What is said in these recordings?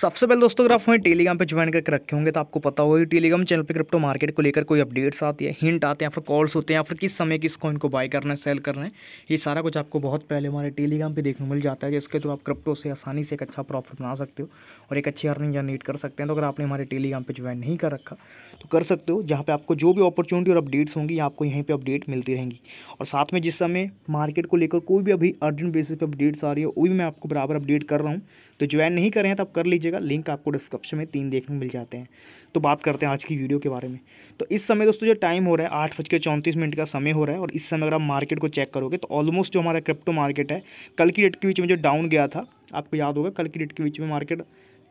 सबसे पहले दोस्तों अगर आप हमें टेलीग्राम पे ज्वाइन करके रखे होंगे तो आपको पता होगा टेलीग्राम चैनल पे क्रिप्टो मार्केट को लेकर कोई अपडेट्स आती है हिंट आते हैं या फिर कॉल्स होते हैं या फिर किस समय किस कॉइन को बाय करना है सेल करना है ये सारा कुछ आपको बहुत पहले हमारे टेलीग्राम पर देखने मिल जाता है जिसके थ्रू आप क्रिप्टो से आसानी से एक अच्छा प्रॉफिट बना सकते हो और एक अच्छी अर्निंग जनरेट कर सकते हैं तो अगर आपने हमारे टेलीग्राम पर ज्वाइन नहीं कर रखा तो कर सकते हो जहाँ पर आपको जो भी अपॉर्चुनिटी और अपडेट्स होंगी आपको यहीं पर अपडेट मिलती रहेंगी और साथ में जिस समय मार्केट को लेकर कोई भी अभी अर्जेंट बेसिस पर अपडेट्स आ रही है वो भी मैं आपको बराबर अपडेट कर रहा हूँ तो ज्वाइन नहीं कर रहे हैं तो आप कर लीजिएगा लिंक आपको डिस्क्रिप्शन में तीन देखने मिल जाते हैं तो बात करते हैं आज की वीडियो के बारे में तो इस समय दोस्तों जो टाइम हो रहा है आठ बज के चौंतीस मिनट का समय हो रहा है और इस समय अगर आप मार्केट को चेक करोगे तो ऑलमोस्ट जो हमारा क्रिप्टो मार्केट है कल की डेट के बीच में जो डाउन गया था आपको याद होगा कल की डेट के बीच में मार्केट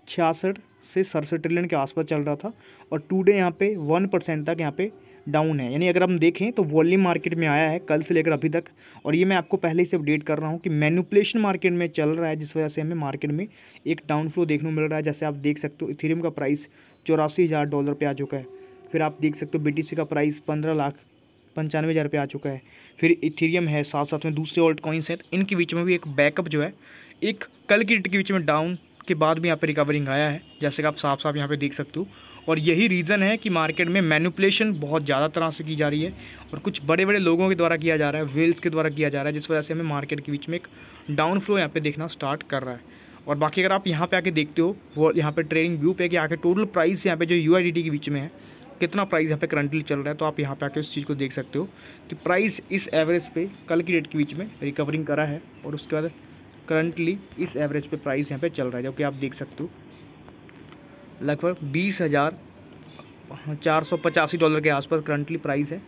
छियासठ से सड़सठ ट्रिलियन के आसपास चल रहा था और टूडे यहाँ पे वन परसेंट तक यहाँ पे डाउन है यानी अगर हम देखें तो वॉल्यूम मार्केट में आया है कल से लेकर अभी तक और ये मैं आपको पहले से अपडेट कर रहा हूँ कि मैनुपलेशन मार्केट में चल रहा है जिस वजह से हमें मार्केट में एक डाउन फ्लो देखने को मिल रहा है जैसे आप देख सकते हो इथेरियम का प्राइस चौरासी हज़ार डॉलर पर आ चुका है फिर आप देख सकते हो बी का प्राइस पंद्रह लाख पंचानवे हज़ार आ चुका है फिर इथेरियम है साथ साथ में दूसरे ओल्ड कॉइन्स हैं इनके बीच में भी एक बैकअप जो है एक कल की डेट के बीच में डाउन के बाद भी यहाँ पे रिकवरिंग आया है जैसे कि आप साफ साफ यहाँ पे देख सकते हो और यही रीज़न है कि मार्केट में मैनुपलेशन बहुत ज़्यादा तरह से की जा रही है और कुछ बड़े बड़े लोगों के द्वारा किया जा रहा है व्हील्स के द्वारा किया जा रहा है जिस वजह से हमें मार्केट के बीच में एक डाउन फ्लो यहाँ पर देखना स्टार्ट कर रहा है और बाकी अगर आप यहाँ पर आके देखते हो वो यहाँ पर ट्रेडिंग व्यू पे कि आके टोटल प्राइस यहाँ पे जो यू के बीच में है कितना प्राइस यहाँ पे करंटली चल रहा है तो आप यहाँ पे आके उस चीज़ को देख सकते हो कि प्राइस इस एवरेज पे कल की डेट के बीच में रिकवरिंग करा है और उसके बाद करंटली इस एवरेज पे प्राइस यहाँ पे चल रहा है जो कि आप देख सकते हो लगभग बीस हज़ार हाँ, चार सौ पचासी डॉलर के आसपास करंटली प्राइस है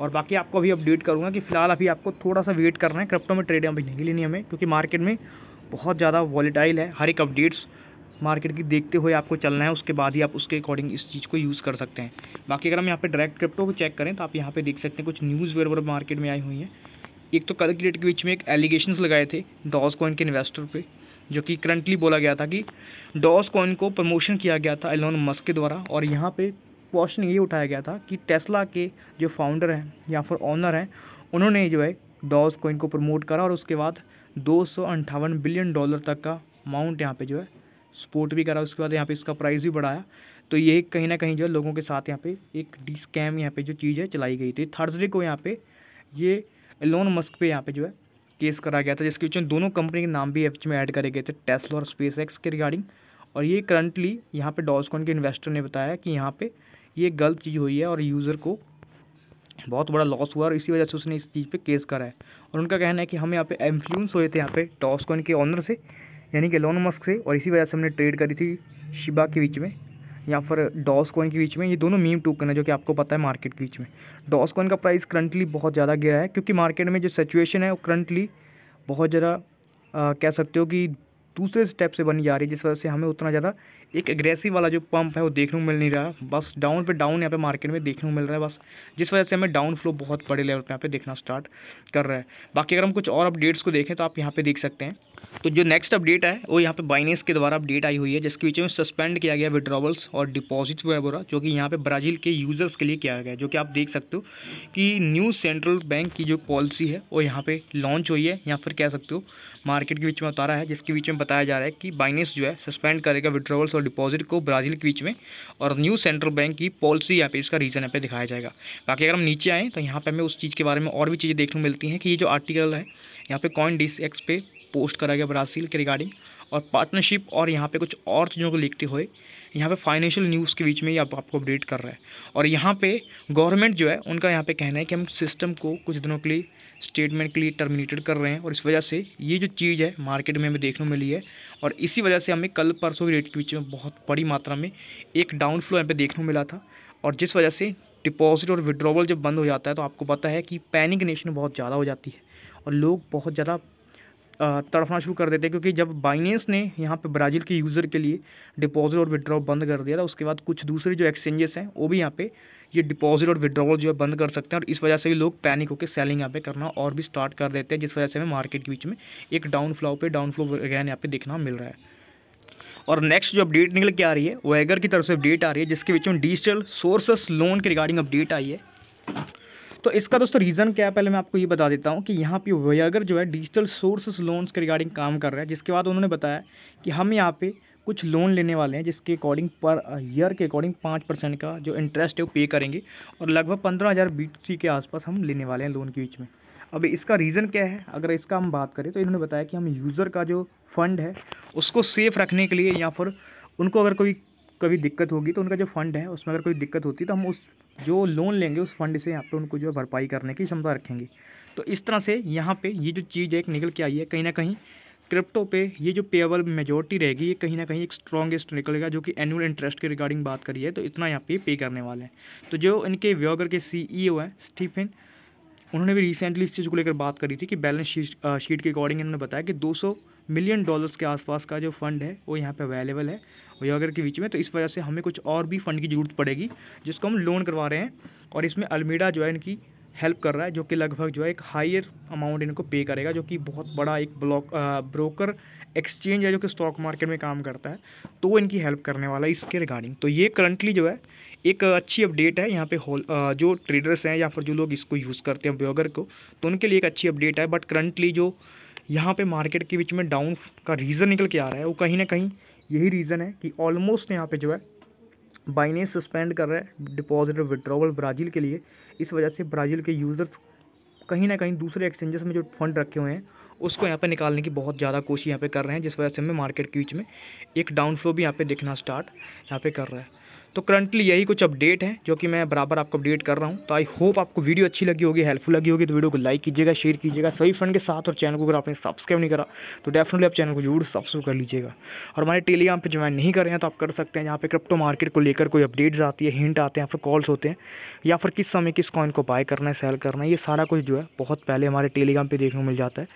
और बाकी आपको अभी अपडेट करूँगा कि फ़िलहाल अभी आपको थोड़ा सा वेट करना है क्रिप्टो में ट्रेड अभी नहीं लेनी नहीं हमें क्योंकि मार्केट में बहुत ज़्यादा वॉलीटाइल है हर एक अपडेट्स मार्केट की देखते हुए आपको चलना है उसके बाद ही आप उसके अकॉर्डिंग इस चीज़ को यूज़ कर सकते हैं बाकी अगर हम यहाँ पे डायरेक्ट क्रिप्टो को चेक करें तो आप यहाँ पे देख सकते हैं कुछ न्यूज़ वगैरह मार्केट में आई हुई हैं एक तो कल की डेट के बीच में एक एलिगेशन लगाए थे डॉज कॉइन के इन्वेस्टर पर जो कि करंटली बोला गया था कि डॉस कॉइन को प्रमोशन किया गया था एलोन मस्क के द्वारा और यहाँ पे क्वेश्चन ये उठाया गया था कि टेस्ला के जो फाउंडर हैं या फिर ऑनर हैं उन्होंने जो है डॉस कॉइन को प्रमोट करा और उसके बाद दो बिलियन डॉलर तक का अमाउंट यहाँ पर जो है सपोर्ट भी करा उसके बाद यहाँ पर इसका प्राइस भी बढ़ाया तो ये कहीं ना कहीं जो लोगों के साथ यहाँ पे एक डी स्कैम यहाँ पे जो चीज़ है चलाई गई थी थर्सडे को यहाँ पे ये एलोन मस्क पे यहाँ पे जो है केस करा गया था जिसके बीच में दोनों कंपनी के नाम भी एफ में ऐड करे गए थे टेस्ला और स्पेस एक्स के रिगार्डिंग और ये करंटली यहाँ पे डॉजकॉन के इन्वेस्टर ने बताया कि यहाँ पे ये गलत चीज़ हुई है और यूज़र को बहुत बड़ा लॉस हुआ और इसी वजह से उसने इस चीज़ पे केस करा है और उनका कहना है कि हम यहाँ पे इन्फ्लुएंस हुए थे यहाँ पे डॉजकॉन के ऑनर से यानी कि लोन मस्क से और इसी वजह से हमने ट्रेड करी थी शिबा के बीच में या फिर डॉस कॉइन के बीच में ये दोनों मीम टोकन है जो कि आपको पता है मार्केट के बीच में डॉस कॉइन का प्राइस करंटली बहुत ज़्यादा गिरा है क्योंकि मार्केट में जो सिचुएशन है वो करंटली बहुत ज़्यादा कह सकते हो कि दूसरे स्टेप से बनी जा रही है जिस वजह से हमें उतना ज़्यादा एक एग्रेसिव वाला जो पंप है वो देखने को मिल नहीं रहा बस डाउन पे डाउन यहाँ पे मार्केट में देखने को मिल रहा है बस जिस वजह से हमें डाउन फ्लो बहुत बड़े लेवल पे यहाँ पे देखना स्टार्ट कर रहा है बाकी अगर हम कुछ और अपडेट्स को देखें तो आप यहाँ पे देख सकते हैं तो जो नेक्स्ट अपडेट है वो यहाँ पे बाइनेस के द्वारा अपडेट आई हुई है जिसके बीच में सस्पेंड किया गया विड्रॉवल्स और डिपॉजिट्स वगैरह जो कि यहाँ पे ब्राज़ील के यूज़र्स के लिए किया गया है जो कि आप देख सकते हो कि न्यू सेंट्रल बैंक की जो पॉलिसी है वो यहाँ पे लॉन्च हुई है या फिर कह सकते हो मार्केट के बीच में उतारा है जिसके बीच में बताया जा रहा है कि बाइनेस जो है सस्पेंड करेगा विड्रॉवल्स और डिपॉजिट को ब्राज़ील के बीच में और न्यू सेंट्रल बैंक की पॉलिसी यहाँ पे इसका रीज़न यहाँ पे दिखाया जाएगा बाकी अगर हम नीचे आएँ तो यहाँ पे हमें उस चीज़ के बारे में और भी चीज़ें देखने को मिलती हैं कि ये जो आर्टिकल है यहाँ पे कॉइन डिस एक्स पे पोस्ट करा गया ब्राज़ील के रिगार्डिंग और पार्टनरशिप और यहाँ पर कुछ और चीज़ों को लिखते हुए यहाँ पर फाइनेंशियल न्यूज़ के बीच में ये आपको अपडेट कर रहा है और यहाँ पर गवर्नमेंट जो है उनका यहाँ पे कहना है कि हम सिस्टम को कुछ दिनों के लिए स्टेटमेंट के लिए टर्मिनेटेड कर रहे हैं और इस वजह से ये जो चीज़ है मार्केट में हमें देखने को मिली है और इसी वजह से हमें कल परसों के रेट के बीच में बहुत बड़ी मात्रा में एक डाउन फ्लो यहाँ पर देखने को मिला था और जिस वजह से डिपॉजिट और विड्रॉवल जब बंद हो जाता है तो आपको पता है कि पैनिक नेशन बहुत ज़्यादा हो जाती है और लोग बहुत ज़्यादा तड़फना शुरू कर देते हैं क्योंकि जब बाइनेंस ने यहाँ पे ब्राज़ील के यूज़र के लिए डिपॉजिट और विड्रॉ बंद कर दिया था उसके बाद कुछ दूसरे जो एक्सचेंजेस हैं वो भी यहाँ पे ये डिपॉजिट और विड्रॉवल जो है बंद कर सकते हैं और इस वजह से भी लोग पैनिक होकर सेलिंग यहाँ पे करना और भी स्टार्ट कर देते हैं जिस वजह से हमें मार्केट के बीच में एक डाउन फ्लो पर डाउन फ्लो अगैन यहाँ पे देखना मिल रहा है और नेक्स्ट जो अपडेट निकल के आ रही है वेगर की तरफ से अपडेट आ रही है जिसके बीच में डिजिटल सोर्सेस लोन के रिगार्डिंग अपडेट आई है तो इसका दोस्तों रीज़न क्या है पहले मैं आपको ये बता देता हूँ कि यहाँ पे वेगर जो है डिजिटल सोर्सेस लोन्स के रिगार्डिंग काम कर रहा है जिसके बाद उन्होंने बताया कि हम यहाँ पर कुछ लोन लेने वाले हैं जिसके अकॉर्डिंग पर ईयर के अकॉर्डिंग पाँच परसेंट का जो इंटरेस्ट है वो पे करेंगे और लगभग पंद्रह हज़ार बी के आसपास हम लेने वाले हैं लोन के बीच में अब इसका रीज़न क्या है अगर इसका हम बात करें तो इन्होंने बताया कि हम यूज़र का जो फंड है उसको सेफ़ रखने के लिए या फिर उनको अगर कोई कभी दिक्कत होगी तो उनका जो फंड है उसमें अगर कोई दिक्कत होती है तो हम उस जो लोन लेंगे उस फंड से यहाँ पे उनको जो भरपाई करने की क्षमता रखेंगे तो इस तरह से यहाँ पे ये जो चीज़ है एक निकल के आई है कहीं ना कहीं क्रिप्टो पे ये जो पेएबल मेजोरिटी रहेगी ये कहीं ना कहीं एक स्ट्रॉगेस्ट निकलेगा जो कि एनुअल इंटरेस्ट के रिगार्डिंग बात करी है तो इतना यहाँ पे पे करने वाले हैं तो जो इनके व्योगर के सीईओ e हैं स्टीफन उन्होंने भी रिसेंटली इस चीज़ को लेकर बात करी थी कि बैलेंस शीट शीट के अकॉर्डिंग इन्होंने बताया कि सौ मिलियन डॉलर्स के आसपास का जो फंड है वो यहाँ पर अवेलेबल है व्योगर के बीच में तो इस वजह से हमें कुछ और भी फंड की ज़रूरत पड़ेगी जिसको हम लोन करवा रहे हैं और इसमें अलमीडा जो है इनकी हेल्प कर रहा है जो कि लगभग जो है एक हायर अमाउंट इनको पे करेगा जो कि बहुत बड़ा एक ब्लॉक ब्रोकर एक्सचेंज है जो कि स्टॉक मार्केट में काम करता है तो वो इनकी हेल्प करने वाला है इसके रिगार्डिंग तो ये करंटली जो है एक अच्छी अपडेट है यहाँ पे होल जो ट्रेडर्स हैं या फिर जो लोग इसको यूज़ करते हैं ब्लॉगर को तो उनके लिए एक अच्छी अपडेट है बट करंटली जो यहाँ पे मार्केट के बीच में डाउन का रीज़न निकल के आ रहा है वो कहीं ना कहीं यही रीज़न है कि ऑलमोस्ट यहाँ पे जो है बाइनेंस सस्पेंड कर रहा है डिपॉजिट विड्रोवल विड्रॉवल ब्राज़ील के लिए इस वजह से ब्राज़ील के यूज़र्स कहीं ना कहीं दूसरे एक्सचेंजेस में जो फंड रखे हुए हैं उसको यहाँ पे निकालने की बहुत ज़्यादा कोशिश यहाँ पे कर रहे हैं जिस वजह से हमें मार्केट के बीच में एक डाउन फ्लो भी यहाँ पे देखना स्टार्ट यहाँ पे कर रहा है तो करंटली यही कुछ अपडेट है जो कि मैं बराबर आपको अपडेट कर रहा हूँ तो आई होप आपको वीडियो अच्छी लगी होगी हेल्पफुल लगी होगी तो वीडियो को लाइक कीजिएगा शेयर कीजिएगा सही फ्रेंड के साथ और चैनल को अगर आपने सब्सक्राइब नहीं करा तो डेफिनेटली आप चैनल को जरूर सब्सक्राइब कर लीजिएगा और हमारे टेलीग्राम पर ज्वाइन नहीं कर रहे हैं तो आप कर सकते हैं यहाँ पर क्रिप्टो मार्केट को लेकर कोई अपडेट्स आती है हिंट आते हैं फिर कॉल्स होते हैं या फिर किस समय किस कॉइन को बाय करना है सेल करना है ये सारा कुछ जो है बहुत पहले हमारे टेलीग्राम पर देखने को मिल जाता है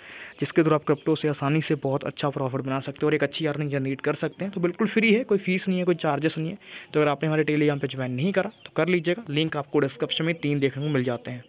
जिसके थ्रू आप क्रिप्टो से आसानी से बहुत अच्छा प्रॉफिट बना सकते हैं और एक अच्छी अर्निंग जनरेट कर सकते हैं तो बिल्कुल फ्री है कोई फीस नहीं है कोई चार्जेस नहीं है तो अगर आप आपने हमारे टेलीग्राम पे ज्वाइन नहीं करा तो कर लीजिएगा लिंक आपको डिस्क्रिप्शन में तीन देखने को मिल जाते हैं